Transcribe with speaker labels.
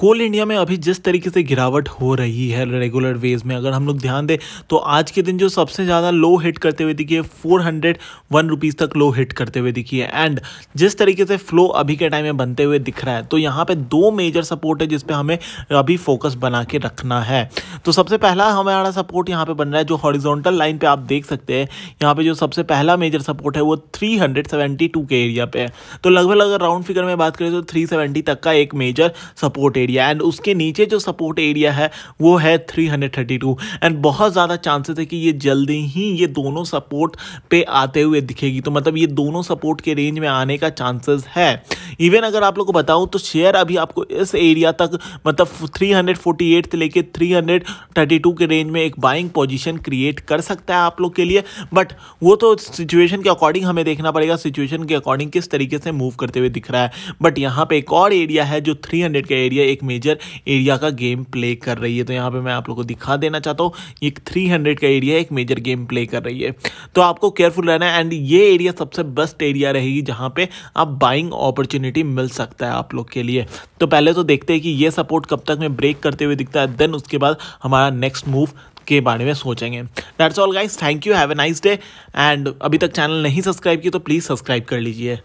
Speaker 1: कोल India में अभी जिस तरीके से गिरावट हो रही है रेगुलर वेज में अगर हम लोग ध्यान दें तो आज के दिन जो सबसे ज़्यादा लो हिट करते हुए दिखी है फोर हंड्रेड वन रुपीज़ तक लो हिट करते हुए दिखी है एंड जिस तरीके से फ्लो अभी के टाइम में बनते हुए दिख रहा है तो यहाँ पे दो मेजर सपोर्ट है जिस हमें अभी फोकस बना के रखना है तो सबसे पहला हमारा सपोर्ट यहाँ पर बन रहा है जो हॉरिजोनटल लाइन पर आप देख सकते हैं यहाँ पर जो सबसे पहला मेजर सपोर्ट है वो टू के एरिया पर है तो लगभग अगर राउंड फिगर में बात करें तो सेवेंटी तक का एक major support area area and उसके नीचे जो सपोर्ट एरिया है वो है 332 एंड बहुत ज़्यादा चांसेस है कि ये जल्दी ही ये दोनों सपोर्ट पे आते हुए दिखेगी तो मतलब ये दोनों सपोर्ट के रेंज में आने का चांसेस है इवन अगर आप लोग को बताऊँ तो शेयर अभी आपको इस एरिया तक मतलब 348 से लेके 332 के रेंज में एक बाइंग पोजीशन क्रिएट कर सकता है आप लोग के लिए बट वो तो सिचुएशन के अकॉर्डिंग हमें देखना पड़ेगा सिचुएशन के अकॉर्डिंग किस तरीके से मूव करते हुए दिख रहा है बट यहाँ पे एक और एरिया है जो 300 का एरिया एक मेजर एरिया का गेम प्ले कर रही है तो यहाँ पे मैं आप लोग को दिखा देना चाहता हूँ एक 300 का एरिया एक मेजर गेम प्ले कर रही है तो आपको केयरफुल रहना है एंड ये एरिया सबसे बेस्ट एरिया रहेगी जहाँ पे आप बाइंग अपॉर्चुनिटी मिल सकता है आप लोग के लिए तो पहले तो देखते हैं कि ये सपोर्ट कब तक में ब्रेक करते हुए दिखता है देन उसके बाद हमारा नेक्स्ट मूव के बारे में सोचेंगे that's all guys thank you have a nice day and अभी तक चैनल नहीं सब्सक्राइब किया तो प्लीज़ सब्सक्राइब कर लीजिए